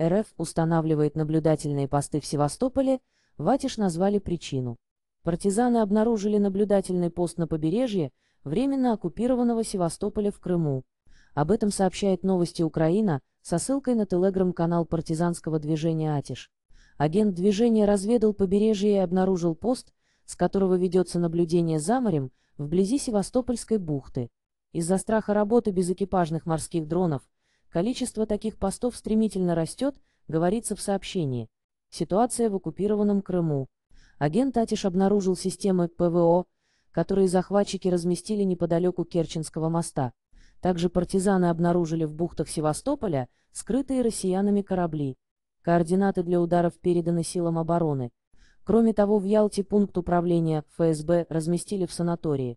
РФ устанавливает наблюдательные посты в Севастополе, Ватиш назвали причину. Партизаны обнаружили наблюдательный пост на побережье временно оккупированного Севастополя в Крыму. Об этом сообщает новости Украина со ссылкой на телеграм-канал партизанского движения «Атиш». Агент движения разведал побережье и обнаружил пост, с которого ведется наблюдение за морем, вблизи Севастопольской бухты. Из-за страха работы без экипажных морских дронов – Количество таких постов стремительно растет, говорится в сообщении. Ситуация в оккупированном Крыму. Агент Атиш обнаружил системы ПВО, которые захватчики разместили неподалеку Керченского моста. Также партизаны обнаружили в бухтах Севастополя скрытые россиянами корабли. Координаты для ударов переданы силам обороны. Кроме того, в Ялте пункт управления ФСБ разместили в санатории.